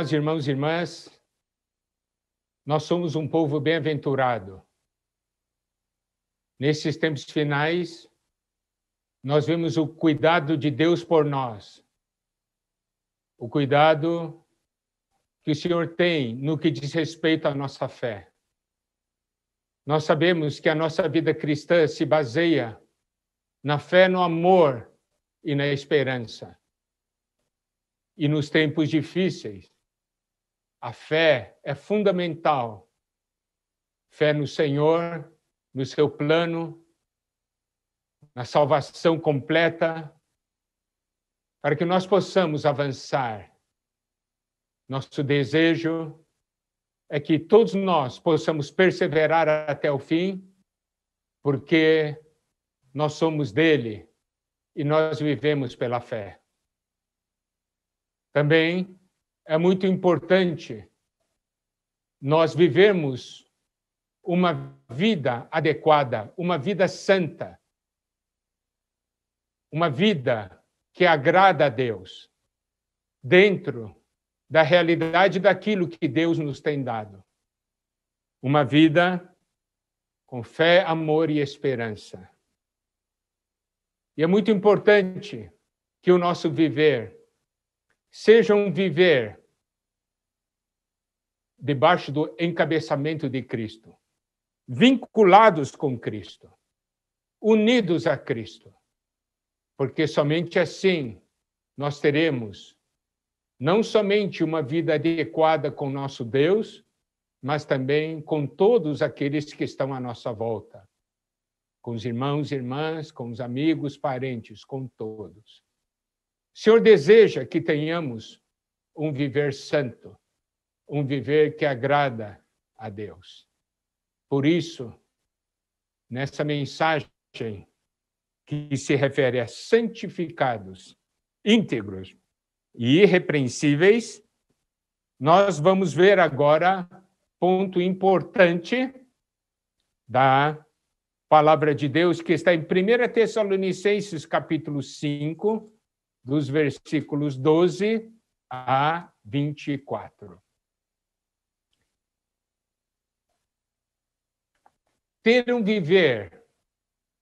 Amados irmãos e irmãs, nós somos um povo bem-aventurado. Nesses tempos finais, nós vemos o cuidado de Deus por nós. O cuidado que o Senhor tem no que diz respeito à nossa fé. Nós sabemos que a nossa vida cristã se baseia na fé, no amor e na esperança. E nos tempos difíceis, a fé é fundamental. Fé no Senhor, no seu plano, na salvação completa, para que nós possamos avançar. Nosso desejo é que todos nós possamos perseverar até o fim, porque nós somos dele e nós vivemos pela fé. Também é muito importante nós vivermos uma vida adequada, uma vida santa, uma vida que agrada a Deus, dentro da realidade daquilo que Deus nos tem dado. Uma vida com fé, amor e esperança. E é muito importante que o nosso viver seja um viver debaixo do encabeçamento de Cristo, vinculados com Cristo, unidos a Cristo. Porque somente assim nós teremos não somente uma vida adequada com nosso Deus, mas também com todos aqueles que estão à nossa volta, com os irmãos e irmãs, com os amigos, parentes, com todos. O Senhor deseja que tenhamos um viver santo, um viver que agrada a Deus. Por isso, nessa mensagem que se refere a santificados, íntegros e irrepreensíveis, nós vamos ver agora ponto importante da palavra de Deus que está em 1 Tessalonicenses capítulo 5, dos versículos 12 a 24. ter um viver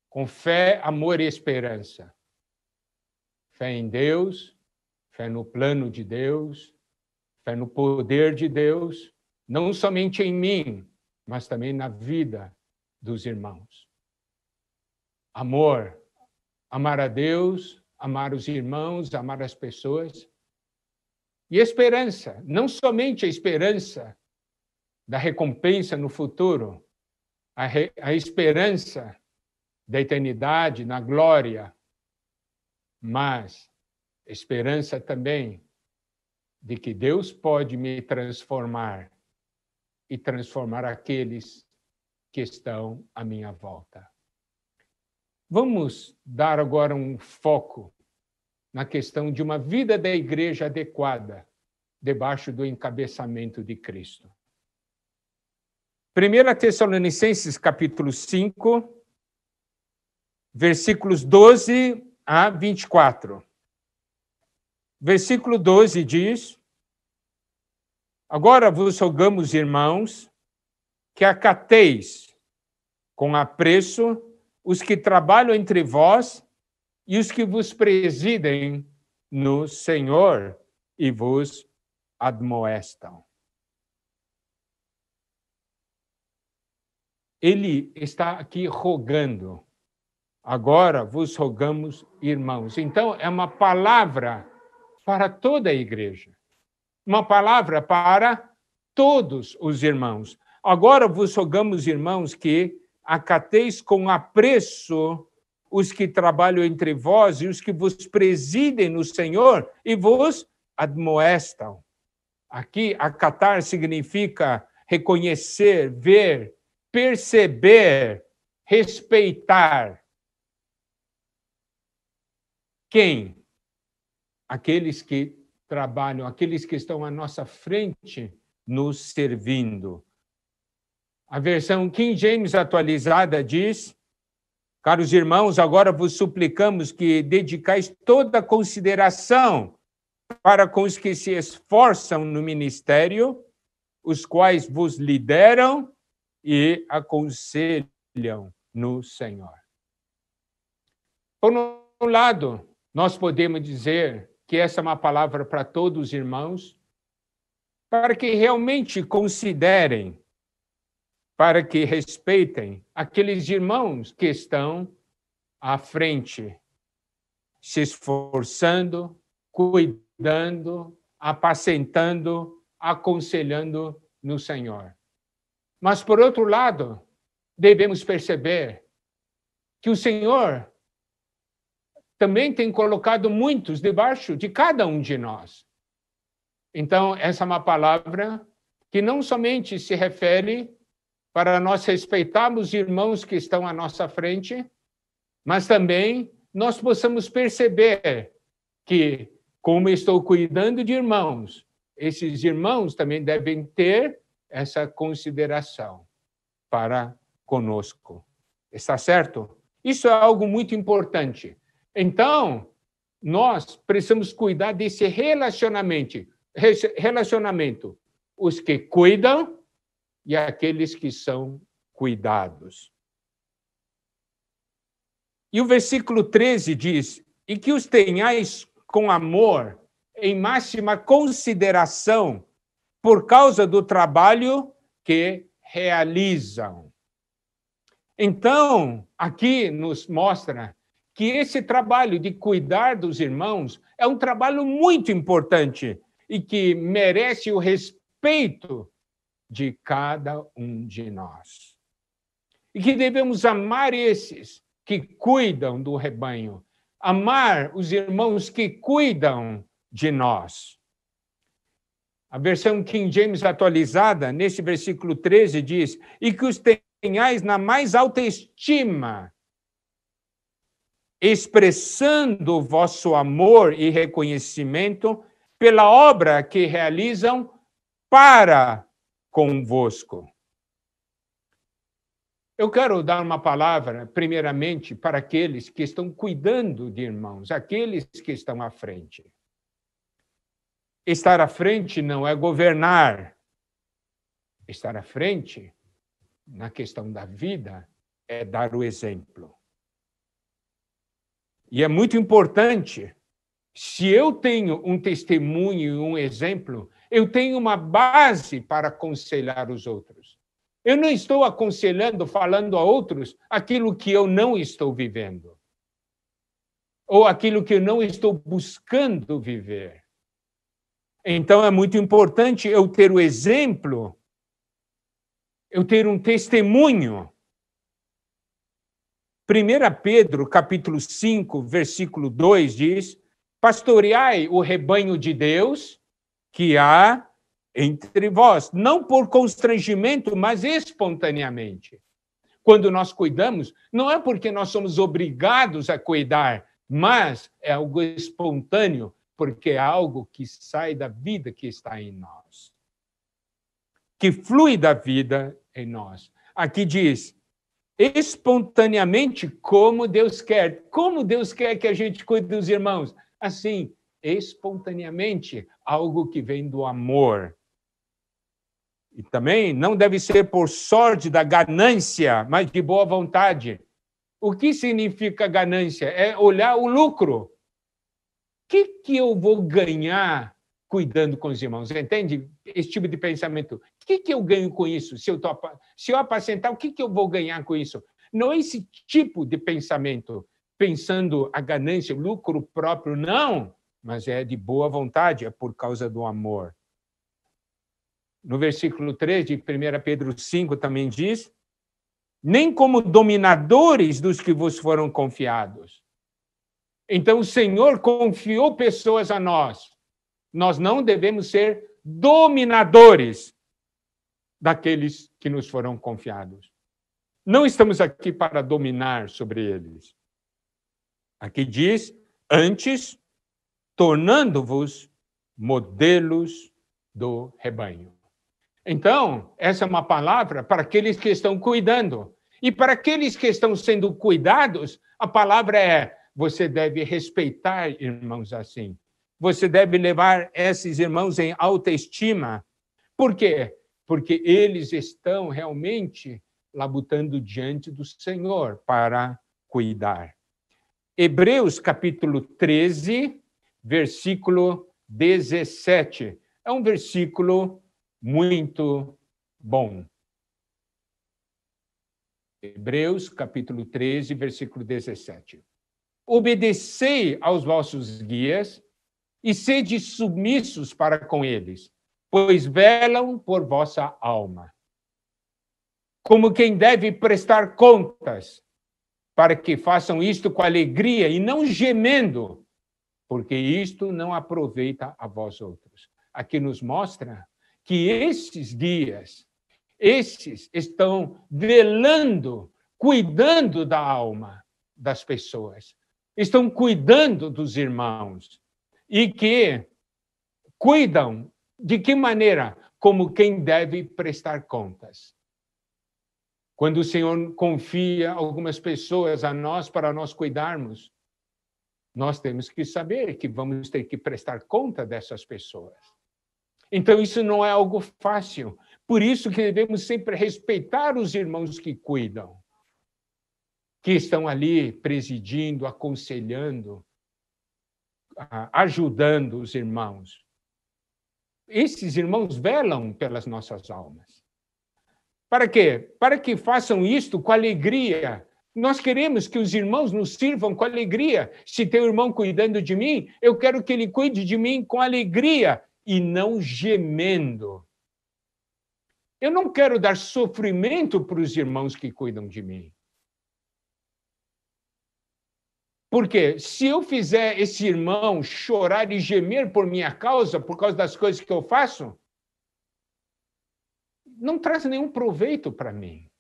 com fé, amor e esperança. Fé em Deus, fé no plano de Deus, fé no poder de Deus, não somente em mim, mas também na vida dos irmãos. Amor, amar a Deus, amar os irmãos, amar as pessoas. E esperança, não somente a esperança da recompensa no futuro, a, re, a esperança da eternidade na glória, mas esperança também de que Deus pode me transformar e transformar aqueles que estão à minha volta. Vamos dar agora um foco na questão de uma vida da igreja adequada debaixo do encabeçamento de Cristo. 1 Tessalonicenses, capítulo 5, versículos 12 a 24. Versículo 12 diz: Agora vos rogamos, irmãos, que acateis com apreço os que trabalham entre vós e os que vos presidem no Senhor e vos admoestam. ele está aqui rogando. Agora vos rogamos, irmãos. Então, é uma palavra para toda a igreja, uma palavra para todos os irmãos. Agora vos rogamos, irmãos, que acateis com apreço os que trabalham entre vós e os que vos presidem no Senhor e vos admoestam. Aqui, acatar significa reconhecer, ver, perceber, respeitar quem? Aqueles que trabalham, aqueles que estão à nossa frente nos servindo. A versão King James atualizada diz: Caros irmãos, agora vos suplicamos que dedicais toda consideração para com os que se esforçam no ministério, os quais vos lideram e aconselham no Senhor. Por um lado, nós podemos dizer que essa é uma palavra para todos os irmãos, para que realmente considerem, para que respeitem aqueles irmãos que estão à frente, se esforçando, cuidando, apacentando, aconselhando no Senhor. Mas, por outro lado, devemos perceber que o Senhor também tem colocado muitos debaixo de cada um de nós. Então, essa é uma palavra que não somente se refere para nós respeitarmos irmãos que estão à nossa frente, mas também nós possamos perceber que, como estou cuidando de irmãos, esses irmãos também devem ter essa consideração para conosco. Está certo? Isso é algo muito importante. Então, nós precisamos cuidar desse relacionamento, relacionamento, os que cuidam e aqueles que são cuidados. E o versículo 13 diz: "E que os tenhais com amor em máxima consideração por causa do trabalho que realizam. Então, aqui nos mostra que esse trabalho de cuidar dos irmãos é um trabalho muito importante e que merece o respeito de cada um de nós. E que devemos amar esses que cuidam do rebanho, amar os irmãos que cuidam de nós. A versão King James atualizada, nesse versículo 13, diz: E que os tenhais na mais alta estima, expressando o vosso amor e reconhecimento pela obra que realizam para convosco. Eu quero dar uma palavra, primeiramente, para aqueles que estão cuidando de irmãos, aqueles que estão à frente. Estar à frente não é governar. Estar à frente, na questão da vida, é dar o exemplo. E é muito importante, se eu tenho um testemunho e um exemplo, eu tenho uma base para aconselhar os outros. Eu não estou aconselhando, falando a outros aquilo que eu não estou vivendo, ou aquilo que eu não estou buscando viver. Então é muito importante eu ter o exemplo, eu ter um testemunho. 1 Pedro, capítulo 5, versículo 2 diz: Pastoreai o rebanho de Deus que há entre vós, não por constrangimento, mas espontaneamente. Quando nós cuidamos, não é porque nós somos obrigados a cuidar, mas é algo espontâneo, porque é algo que sai da vida que está em nós, que flui da vida em nós. Aqui diz, espontaneamente, como Deus quer. Como Deus quer que a gente cuide dos irmãos? Assim, espontaneamente, algo que vem do amor. E também não deve ser por sorte da ganância, mas de boa vontade. O que significa ganância? É olhar o lucro que, que eu vou ganhar cuidando com os irmãos? Entende? Esse tipo de pensamento. O que, que eu ganho com isso? Se eu, tô, se eu apacentar, o que, que eu vou ganhar com isso? Não é esse tipo de pensamento, pensando a ganância, o lucro próprio, não, mas é de boa vontade, é por causa do amor. No versículo 3 de 1 Pedro 5 também diz: nem como dominadores dos que vos foram confiados, então, o Senhor confiou pessoas a nós. Nós não devemos ser dominadores daqueles que nos foram confiados. Não estamos aqui para dominar sobre eles. Aqui diz, antes, tornando-vos modelos do rebanho. Então, essa é uma palavra para aqueles que estão cuidando. E para aqueles que estão sendo cuidados, a palavra é você deve respeitar irmãos assim. Você deve levar esses irmãos em alta estima. Por quê? Porque eles estão realmente labutando diante do Senhor para cuidar. Hebreus capítulo 13, versículo 17. É um versículo muito bom. Hebreus capítulo 13, versículo 17 obedecei aos vossos guias e sede submissos para com eles, pois velam por vossa alma. Como quem deve prestar contas, para que façam isto com alegria e não gemendo, porque isto não aproveita a vós outros. Aqui nos mostra que esses guias, esses estão velando, cuidando da alma das pessoas estão cuidando dos irmãos e que cuidam de que maneira? Como quem deve prestar contas. Quando o Senhor confia algumas pessoas a nós para nós cuidarmos, nós temos que saber que vamos ter que prestar conta dessas pessoas. Então, isso não é algo fácil. Por isso que devemos sempre respeitar os irmãos que cuidam que estão ali presidindo, aconselhando, ajudando os irmãos. Esses irmãos velam pelas nossas almas. Para quê? Para que façam isto com alegria. Nós queremos que os irmãos nos sirvam com alegria. Se tem um irmão cuidando de mim, eu quero que ele cuide de mim com alegria e não gemendo. Eu não quero dar sofrimento para os irmãos que cuidam de mim. Porque se eu fizer esse irmão chorar e gemer por minha causa, por causa das coisas que eu faço, não traz nenhum proveito para mim.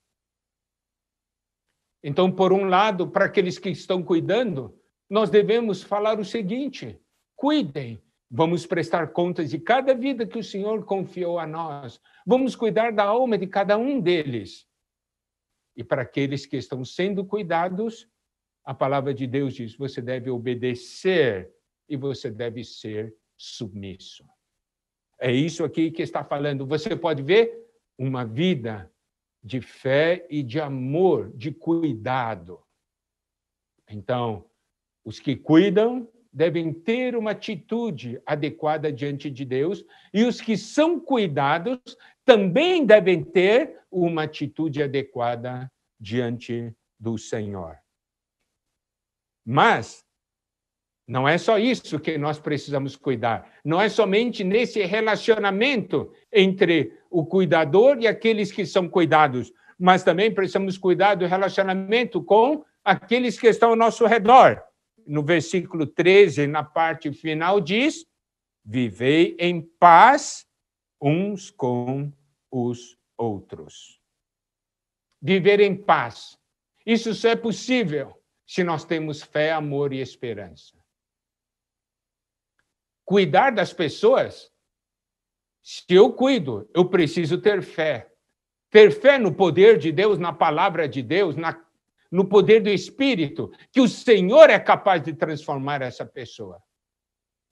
Então, por um lado, para aqueles que estão cuidando, nós devemos falar o seguinte: cuidem, vamos prestar contas de cada vida que o Senhor confiou a nós, vamos cuidar da alma de cada um deles. E para aqueles que estão sendo cuidados, a palavra de Deus diz: você deve obedecer e você deve ser submisso. É isso aqui que está falando. Você pode ver uma vida de fé e de amor, de cuidado. Então, os que cuidam devem ter uma atitude adequada diante de Deus, e os que são cuidados também devem ter uma atitude adequada diante do Senhor. Mas não é só isso que nós precisamos cuidar. Não é somente nesse relacionamento entre o cuidador e aqueles que são cuidados, mas também precisamos cuidar do relacionamento com aqueles que estão ao nosso redor. No versículo 13, na parte final, diz: Vivei em paz uns com os outros. Viver em paz. Isso só é possível se nós temos fé, amor e esperança. Cuidar das pessoas, se eu cuido, eu preciso ter fé. Ter fé no poder de Deus, na palavra de Deus, na, no poder do Espírito, que o Senhor é capaz de transformar essa pessoa.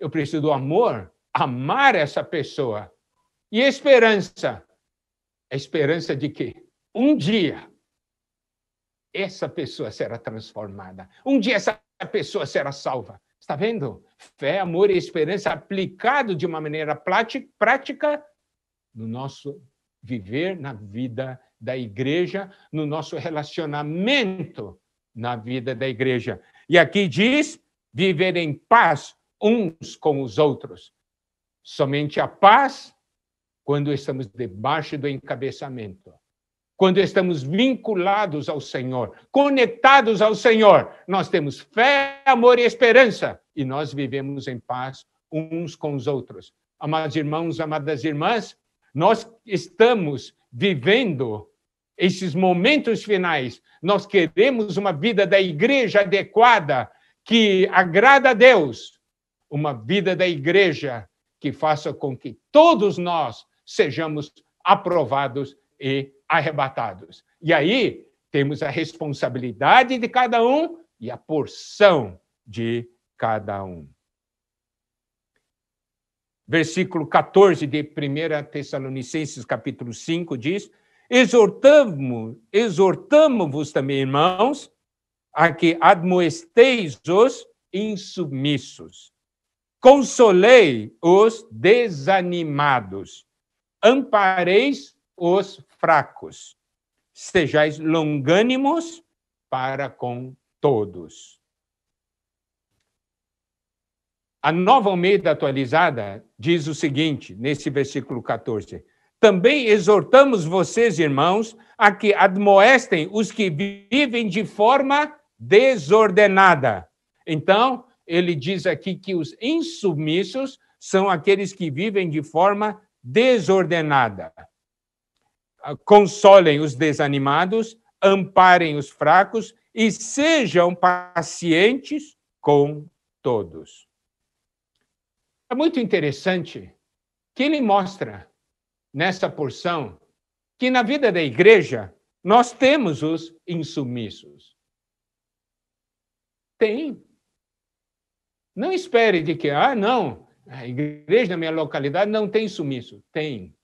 Eu preciso do amor, amar essa pessoa. E esperança. A esperança de que um dia essa pessoa será transformada. Um dia essa pessoa será salva. Está vendo? Fé, amor e esperança aplicado de uma maneira prática no nosso viver na vida da igreja, no nosso relacionamento na vida da igreja. E aqui diz: viver em paz uns com os outros. Somente a paz quando estamos debaixo do encabeçamento quando estamos vinculados ao Senhor, conectados ao Senhor, nós temos fé, amor e esperança e nós vivemos em paz uns com os outros. Amados irmãos, amadas irmãs, nós estamos vivendo esses momentos finais. Nós queremos uma vida da igreja adequada, que agrada a Deus, uma vida da igreja que faça com que todos nós sejamos aprovados e arrebatados. E aí temos a responsabilidade de cada um e a porção de cada um. Versículo 14 de 1 Tessalonicenses, capítulo 5, diz: Exortamo-vos também, irmãos, a que admoesteis os insubmissos, consolei os desanimados, ampareis os fracos. Sejais longânimos para com todos. A Nova Almeida atualizada diz o seguinte, nesse versículo 14: Também exortamos vocês, irmãos, a que admoestem os que vivem de forma desordenada. Então, ele diz aqui que os insubmissos são aqueles que vivem de forma desordenada consolem os desanimados, amparem os fracos e sejam pacientes com todos. É muito interessante que ele mostra nessa porção que na vida da igreja nós temos os insumissos. Tem. Não espere de que, ah, não, a igreja na minha localidade não tem sumiço. Tem.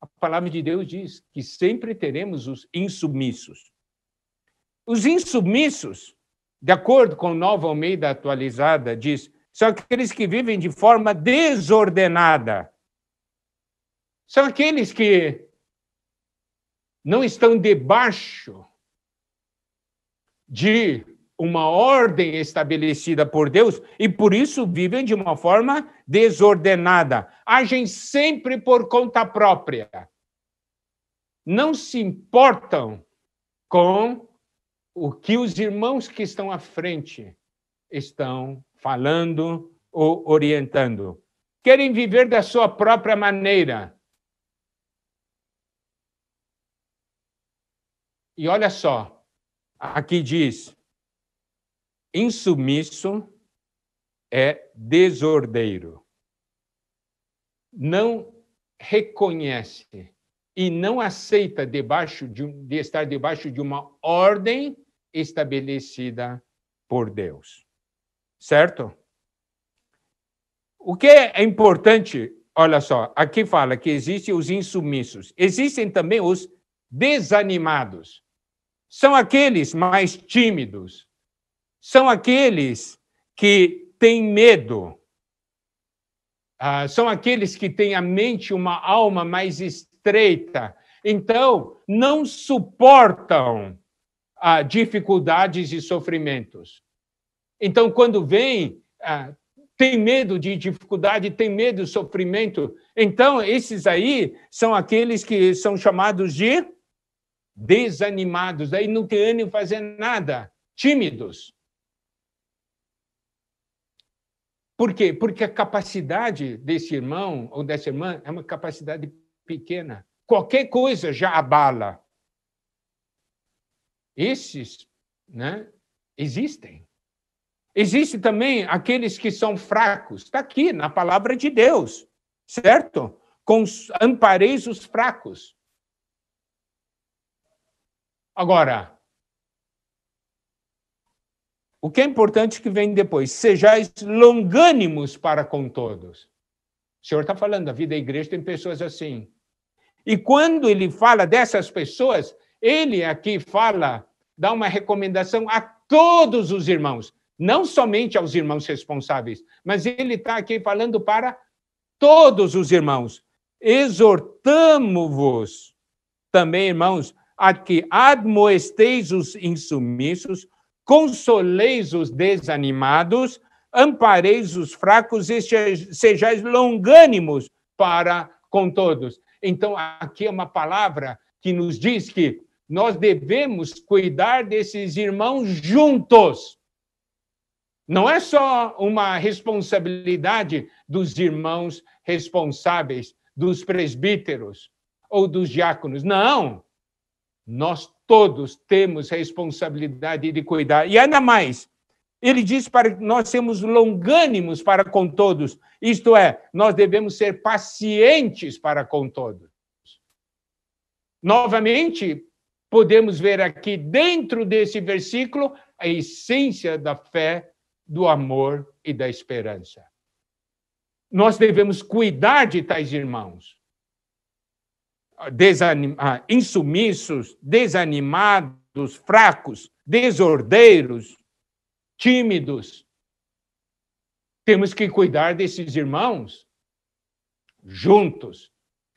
A palavra de Deus diz que sempre teremos os insubmissos. Os insubmissos, de acordo com Nova Almeida atualizada, diz, são aqueles que vivem de forma desordenada. São aqueles que não estão debaixo de uma ordem estabelecida por Deus e por isso vivem de uma forma desordenada. Agem sempre por conta própria. Não se importam com o que os irmãos que estão à frente estão falando ou orientando. Querem viver da sua própria maneira. E olha só, aqui diz: Insubmisso é desordeiro. Não reconhece e não aceita debaixo de, de estar debaixo de uma ordem estabelecida por Deus. Certo? O que é importante, olha só, aqui fala que existem os insumissos, existem também os desanimados. São aqueles mais tímidos, são aqueles que têm medo, ah, são aqueles que têm a mente, uma alma mais estreita, então não suportam ah, dificuldades e sofrimentos. Então, quando vem, ah, tem medo de dificuldade, tem medo de sofrimento. Então, esses aí são aqueles que são chamados de desanimados, aí não ânimo fazer nada, tímidos. Por quê? Porque a capacidade desse irmão ou dessa irmã é uma capacidade pequena. Qualquer coisa já abala. Esses né, existem. Existem também aqueles que são fracos. Está aqui na palavra de Deus, certo? Com, ampareis os fracos. Agora, o que é importante que vem depois? Sejais longânimos para com todos. O Senhor está falando, da vida da igreja tem pessoas assim. E quando ele fala dessas pessoas, ele aqui fala, dá uma recomendação a todos os irmãos, não somente aos irmãos responsáveis, mas ele está aqui falando para todos os irmãos. Exortamo-vos também, irmãos, a que admoesteis os insumissos consoleis os desanimados, ampareis os fracos e sejais longânimos para com todos. Então, aqui é uma palavra que nos diz que nós devemos cuidar desses irmãos juntos. Não é só uma responsabilidade dos irmãos responsáveis, dos presbíteros ou dos diáconos. Não! Nós todos temos responsabilidade de cuidar. E ainda mais, ele diz para que nós sermos longânimos para com todos, isto é, nós devemos ser pacientes para com todos. Novamente, podemos ver aqui dentro desse versículo a essência da fé, do amor e da esperança. Nós devemos cuidar de tais irmãos desanim, ah, insumissos, desanimados, fracos, desordeiros, tímidos. Temos que cuidar desses irmãos juntos.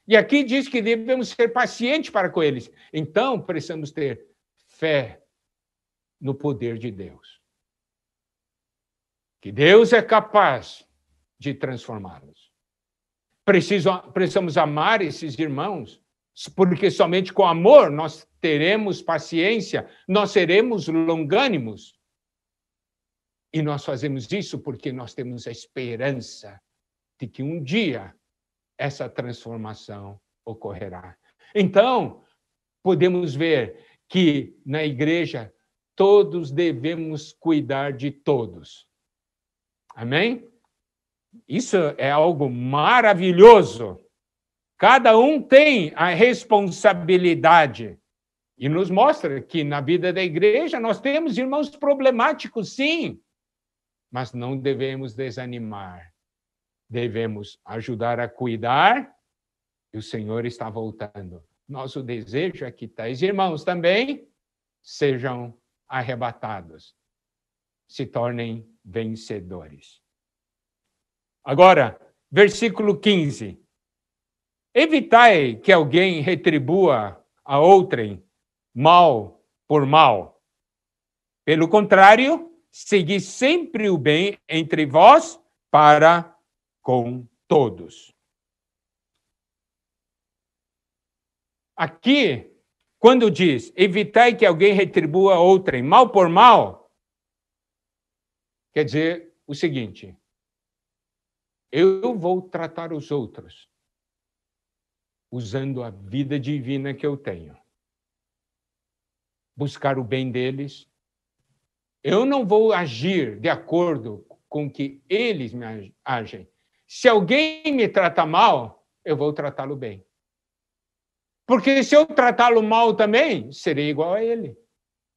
E aqui diz que devemos ser pacientes para com eles. Então, precisamos ter fé no poder de Deus. Que Deus é capaz de transformá-los. Precisamos amar esses irmãos porque somente com amor nós teremos paciência, nós seremos longânimos. E nós fazemos isso porque nós temos a esperança de que um dia essa transformação ocorrerá. Então, podemos ver que na igreja todos devemos cuidar de todos. Amém? Isso é algo maravilhoso. Cada um tem a responsabilidade. E nos mostra que na vida da igreja nós temos irmãos problemáticos, sim, mas não devemos desanimar. Devemos ajudar a cuidar, e o Senhor está voltando. Nosso desejo é que tais irmãos também sejam arrebatados, se tornem vencedores. Agora, versículo 15. Evitai que alguém retribua a outrem mal por mal. Pelo contrário, segui sempre o bem entre vós para com todos. Aqui, quando diz evitai que alguém retribua a outrem mal por mal, quer dizer o seguinte: eu vou tratar os outros usando a vida divina que eu tenho. Buscar o bem deles. Eu não vou agir de acordo com que eles me agem. Se alguém me trata mal, eu vou tratá-lo bem. Porque se eu tratá-lo mal também, serei igual a ele.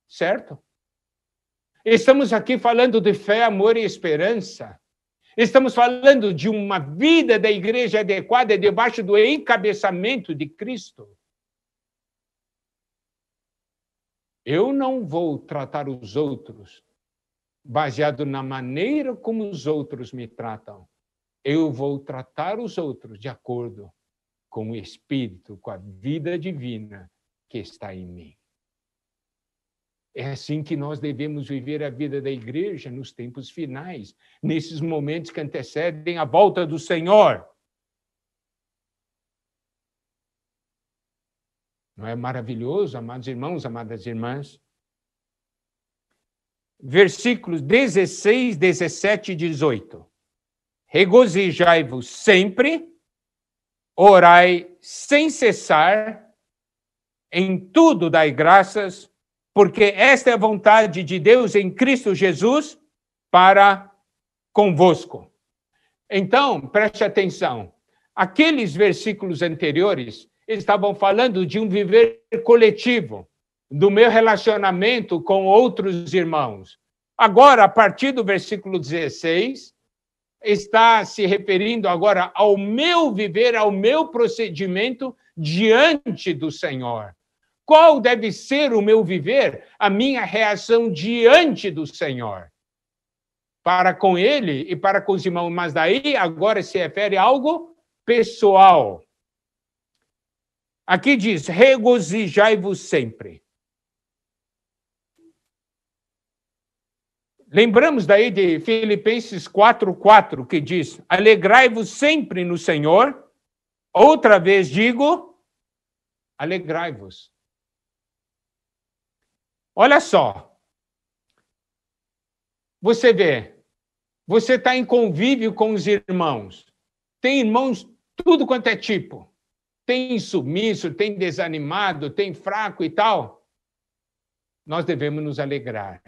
Certo? Estamos aqui falando de fé, amor e esperança. Estamos falando de uma vida da igreja adequada é debaixo do encabeçamento de Cristo. Eu não vou tratar os outros baseado na maneira como os outros me tratam. Eu vou tratar os outros de acordo com o Espírito, com a vida divina que está em mim. É assim que nós devemos viver a vida da igreja nos tempos finais, nesses momentos que antecedem a volta do Senhor. Não é maravilhoso, amados irmãos, amadas irmãs? Versículos 16, 17 e 18. Regozijai-vos sempre, orai sem cessar, em tudo dai graças, porque esta é a vontade de Deus em Cristo Jesus para convosco. Então, preste atenção. Aqueles versículos anteriores estavam falando de um viver coletivo, do meu relacionamento com outros irmãos. Agora, a partir do versículo 16, está se referindo agora ao meu viver, ao meu procedimento diante do Senhor. Qual deve ser o meu viver, a minha reação diante do Senhor? Para com ele e para com os irmãos. Mas daí agora se refere a algo pessoal. Aqui diz: regozijai-vos sempre. Lembramos daí de Filipenses 4,4, que diz: Alegrai-vos sempre no Senhor. Outra vez digo, alegrai-vos. Olha só. Você vê, você está em convívio com os irmãos. Tem irmãos tudo quanto é tipo. Tem submisso, tem desanimado, tem fraco e tal. Nós devemos nos alegrar.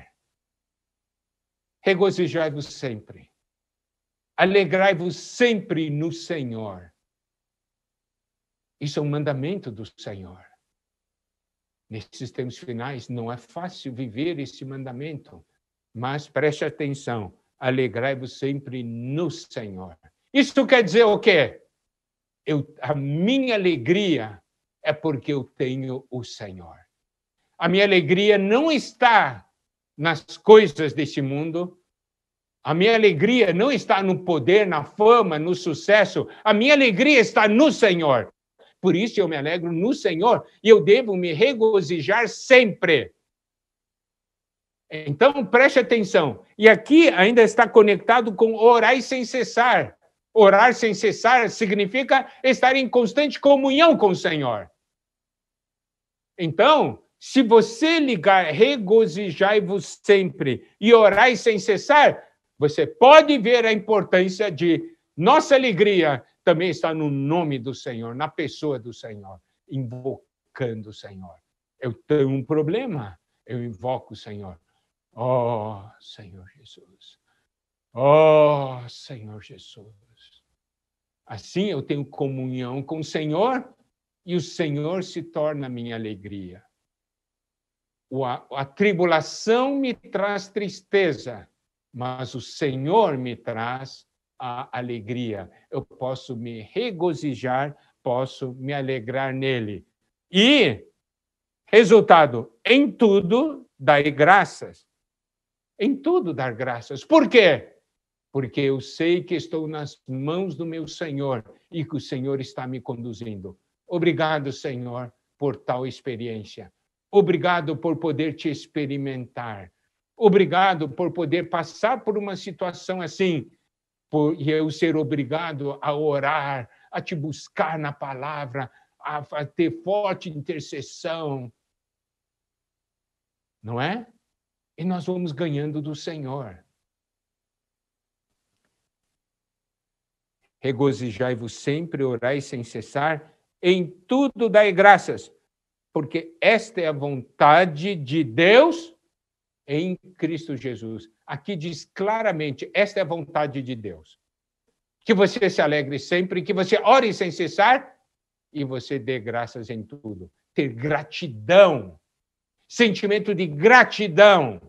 Regozijai-vos sempre. Alegrai-vos sempre no Senhor. Isso é um mandamento do Senhor. Nesses tempos finais, não é fácil viver esse mandamento, mas preste atenção: alegrai-vos sempre no Senhor. Isso quer dizer o quê? Eu, a minha alegria é porque eu tenho o Senhor. A minha alegria não está nas coisas deste mundo. A minha alegria não está no poder, na fama, no sucesso. A minha alegria está no Senhor. Por isso eu me alegro no Senhor e eu devo me regozijar sempre. Então preste atenção. E aqui ainda está conectado com orar sem cessar. Orar sem cessar significa estar em constante comunhão com o Senhor. Então, se você ligar regozijai-vos sempre e orai sem cessar, você pode ver a importância de nossa alegria também está no nome do Senhor, na pessoa do Senhor, invocando o Senhor. Eu tenho um problema, eu invoco o Senhor. Oh, Senhor Jesus. Oh, Senhor Jesus. Assim eu tenho comunhão com o Senhor e o Senhor se torna minha alegria. A, a tribulação me traz tristeza, mas o Senhor me traz a alegria, eu posso me regozijar, posso me alegrar nele. E, resultado, em tudo dai graças. Em tudo dar graças. Por quê? Porque eu sei que estou nas mãos do meu Senhor e que o Senhor está me conduzindo. Obrigado, Senhor, por tal experiência. Obrigado por poder te experimentar. Obrigado por poder passar por uma situação assim por eu ser obrigado a orar, a te buscar na palavra, a ter forte intercessão. Não é? E nós vamos ganhando do Senhor. Regozijai-vos sempre, orai sem cessar, em tudo dai graças, porque esta é a vontade de Deus em Cristo Jesus. Aqui diz claramente: esta é a vontade de Deus. Que você se alegre sempre, que você ore sem cessar e você dê graças em tudo. Ter gratidão, sentimento de gratidão.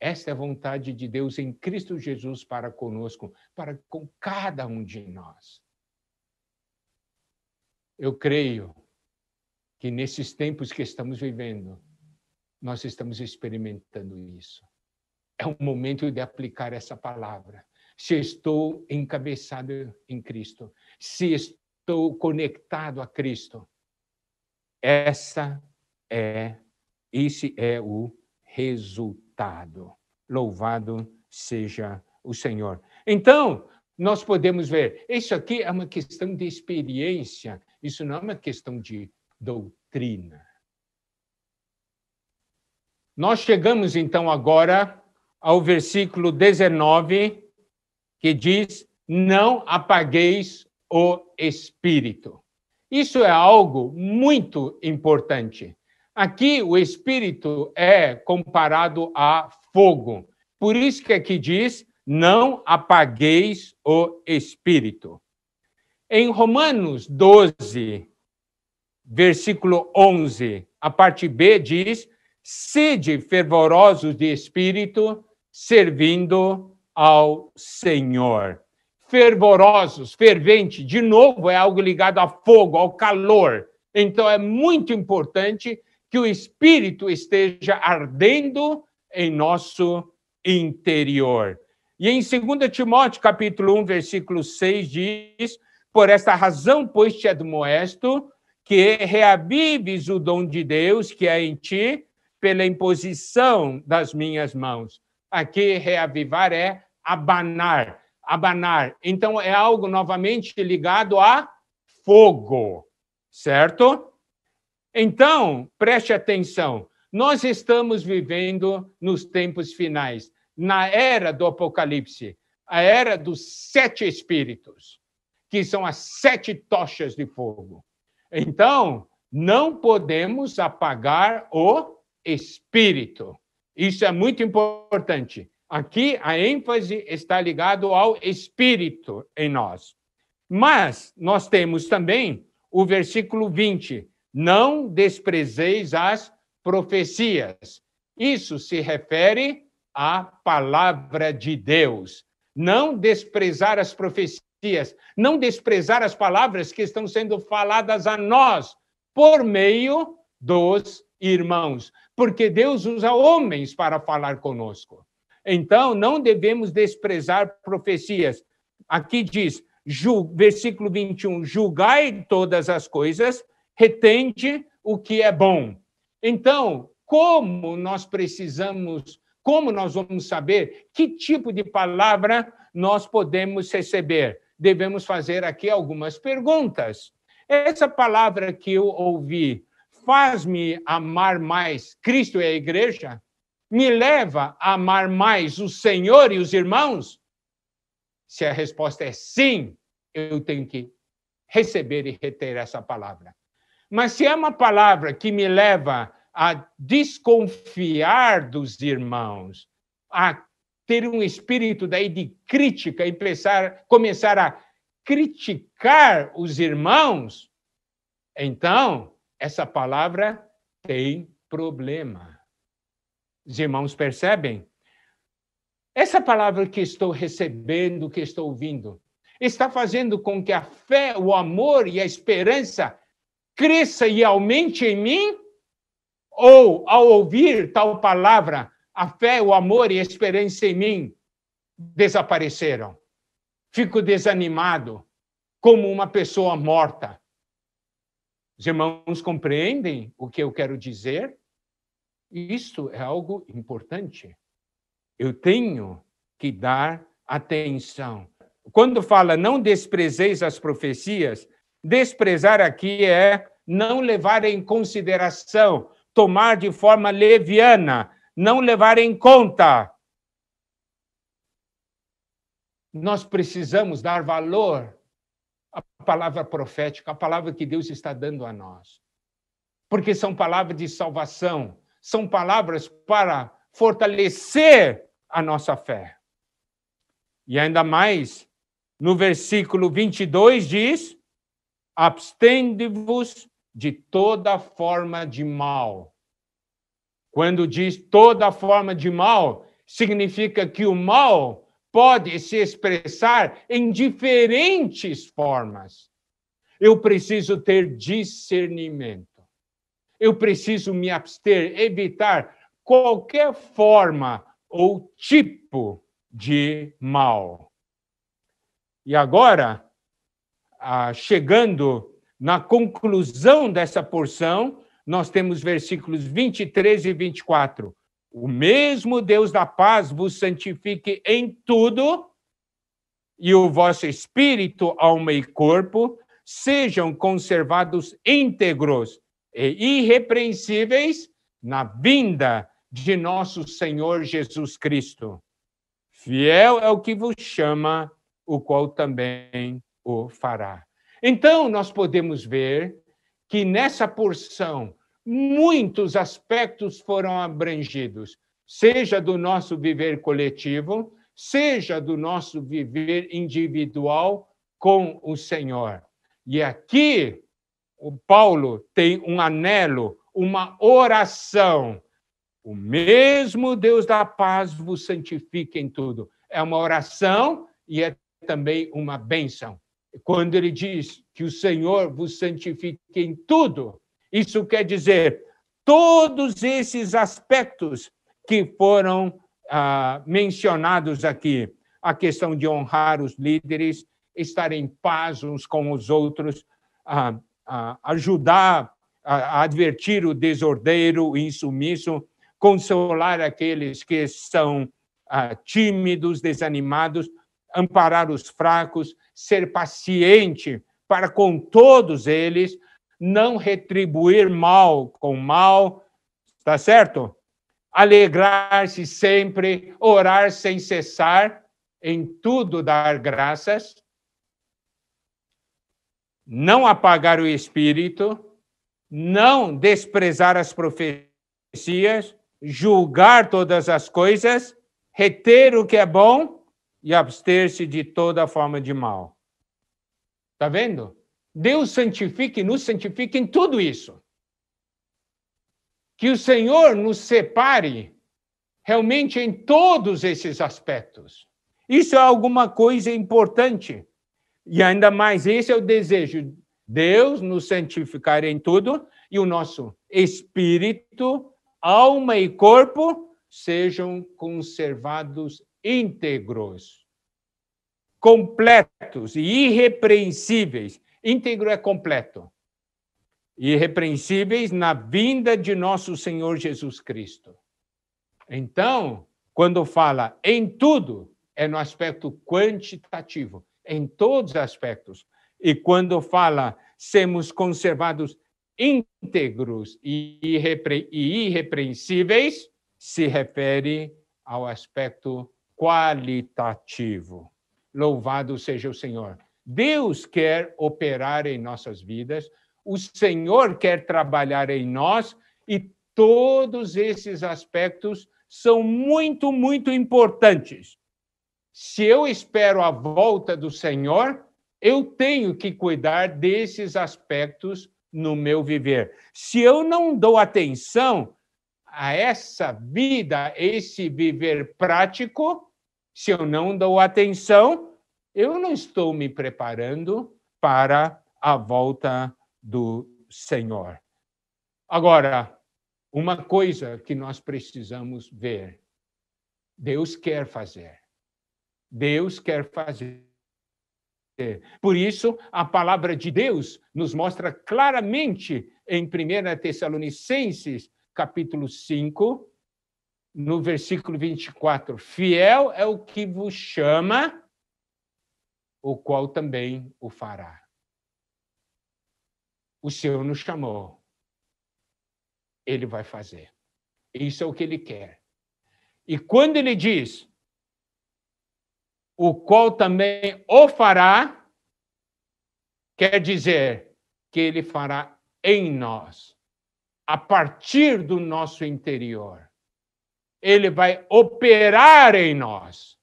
Esta é a vontade de Deus em Cristo Jesus para conosco, para com cada um de nós. Eu creio que nesses tempos que estamos vivendo, nós estamos experimentando isso. É o momento de aplicar essa palavra. Se estou encabeçado em Cristo, se estou conectado a Cristo, essa é esse é o resultado. Louvado seja o Senhor. Então, nós podemos ver, isso aqui é uma questão de experiência, isso não é uma questão de doutrina. Nós chegamos então agora ao versículo 19, que diz: Não apagueis o espírito. Isso é algo muito importante. Aqui o espírito é comparado a fogo. Por isso que aqui diz: Não apagueis o espírito. Em Romanos 12, versículo 11, a parte B diz: sede fervorosos de espírito, servindo ao Senhor. Fervorosos, fervente, de novo é algo ligado a fogo, ao calor. Então é muito importante que o espírito esteja ardendo em nosso interior. E em 2 Timóteo, capítulo 1, versículo 6 diz: "Por esta razão, pois te admoesto que reavives o dom de Deus que é em ti pela imposição das minhas mãos. Aqui, reavivar é abanar, abanar. Então, é algo novamente ligado a fogo, certo? Então, preste atenção. Nós estamos vivendo nos tempos finais, na era do Apocalipse, a era dos sete espíritos, que são as sete tochas de fogo. Então, não podemos apagar o espírito. Isso é muito importante. Aqui a ênfase está ligado ao espírito em nós. Mas nós temos também o versículo 20: não desprezeis as profecias. Isso se refere à palavra de Deus. Não desprezar as profecias, não desprezar as palavras que estão sendo faladas a nós por meio dos irmãos, porque Deus usa homens para falar conosco. Então, não devemos desprezar profecias. Aqui diz, versículo 21, julgai todas as coisas, retente o que é bom. Então, como nós precisamos, como nós vamos saber que tipo de palavra nós podemos receber? Devemos fazer aqui algumas perguntas. Essa palavra que eu ouvi, faz-me amar mais Cristo e a igreja, me leva a amar mais o Senhor e os irmãos? Se a resposta é sim, eu tenho que receber e reter essa palavra. Mas se é uma palavra que me leva a desconfiar dos irmãos, a ter um espírito daí de crítica e pensar, começar a criticar os irmãos, então essa palavra tem problema. Os irmãos percebem? Essa palavra que estou recebendo, que estou ouvindo, está fazendo com que a fé, o amor e a esperança cresça e aumente em mim? Ou, ao ouvir tal palavra, a fé, o amor e a esperança em mim desapareceram? Fico desanimado, como uma pessoa morta, os irmãos compreendem o que eu quero dizer? Isso é algo importante. Eu tenho que dar atenção. Quando fala não desprezeis as profecias, desprezar aqui é não levar em consideração, tomar de forma leviana, não levar em conta. Nós precisamos dar valor a palavra profética, a palavra que Deus está dando a nós. Porque são palavras de salvação, são palavras para fortalecer a nossa fé. E ainda mais, no versículo 22 diz: abstende-vos de toda forma de mal. Quando diz toda forma de mal, significa que o mal pode se expressar em diferentes formas. Eu preciso ter discernimento. Eu preciso me abster, evitar qualquer forma ou tipo de mal. E agora, ah, chegando na conclusão dessa porção, nós temos versículos 23 e 24. O mesmo Deus da paz vos santifique em tudo, e o vosso espírito, alma e corpo sejam conservados íntegros e irrepreensíveis na vinda de nosso Senhor Jesus Cristo. Fiel é o que vos chama, o qual também o fará. Então, nós podemos ver que nessa porção muitos aspectos foram abrangidos, seja do nosso viver coletivo, seja do nosso viver individual com o Senhor. E aqui o Paulo tem um anelo, uma oração. O mesmo Deus da paz vos santifique em tudo. É uma oração e é também uma bênção. Quando ele diz que o Senhor vos santifique em tudo, isso quer dizer, todos esses aspectos que foram ah, mencionados aqui, a questão de honrar os líderes, estar em paz uns com os outros, ajudar a advertir o desordeiro, o insumisso, consolar aqueles que são ah, tímidos, desanimados, amparar os fracos, ser paciente para com todos eles, não retribuir mal com mal, está certo? Alegrar-se sempre, orar sem cessar, em tudo dar graças, não apagar o espírito, não desprezar as profecias, julgar todas as coisas, reter o que é bom e abster-se de toda forma de mal. Está vendo? Deus santifique e nos santifique em tudo isso. Que o Senhor nos separe realmente em todos esses aspectos. Isso é alguma coisa importante. E ainda mais, esse é o desejo. Deus nos santificar em tudo e o nosso espírito, alma e corpo sejam conservados íntegros, completos e irrepreensíveis Íntegro é completo, irrepreensíveis na vinda de nosso Senhor Jesus Cristo. Então, quando fala em tudo, é no aspecto quantitativo, em todos os aspectos. E quando fala sermos conservados íntegros e, e irrepreensíveis, se refere ao aspecto qualitativo. Louvado seja o Senhor. Deus quer operar em nossas vidas, o Senhor quer trabalhar em nós e todos esses aspectos são muito, muito importantes. Se eu espero a volta do Senhor, eu tenho que cuidar desses aspectos no meu viver. Se eu não dou atenção a essa vida, esse viver prático, se eu não dou atenção, eu não estou me preparando para a volta do Senhor. Agora, uma coisa que nós precisamos ver: Deus quer fazer. Deus quer fazer. Por isso, a palavra de Deus nos mostra claramente em 1 Tessalonicenses, capítulo 5, no versículo 24: Fiel é o que vos chama, o qual também o fará. O Senhor nos chamou, ele vai fazer. Isso é o que ele quer. E quando ele diz, o qual também o fará, quer dizer que ele fará em nós, a partir do nosso interior. Ele vai operar em nós.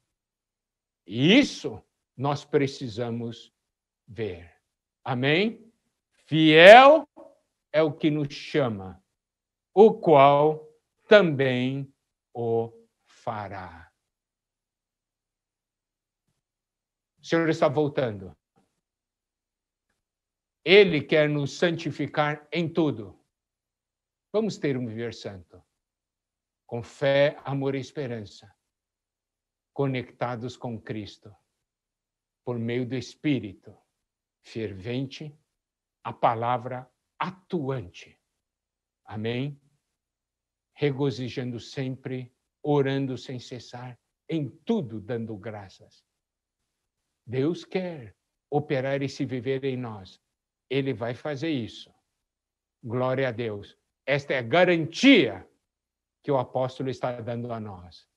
E isso nós precisamos ver. Amém? Fiel é o que nos chama, o qual também o fará. O Senhor está voltando. Ele quer nos santificar em tudo. Vamos ter um viver santo, com fé, amor e esperança, conectados com Cristo por meio do espírito fervente, a palavra atuante. Amém? Regozijando sempre, orando sem cessar, em tudo dando graças. Deus quer operar esse viver em nós. Ele vai fazer isso. Glória a Deus. Esta é a garantia que o apóstolo está dando a nós.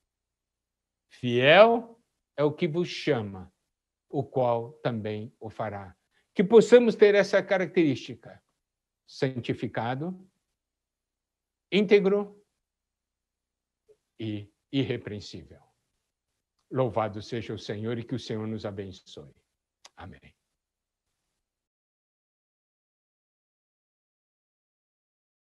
Fiel é o que vos chama, o qual também o fará. Que possamos ter essa característica: santificado, íntegro e irrepreensível. Louvado seja o Senhor e que o Senhor nos abençoe. Amém.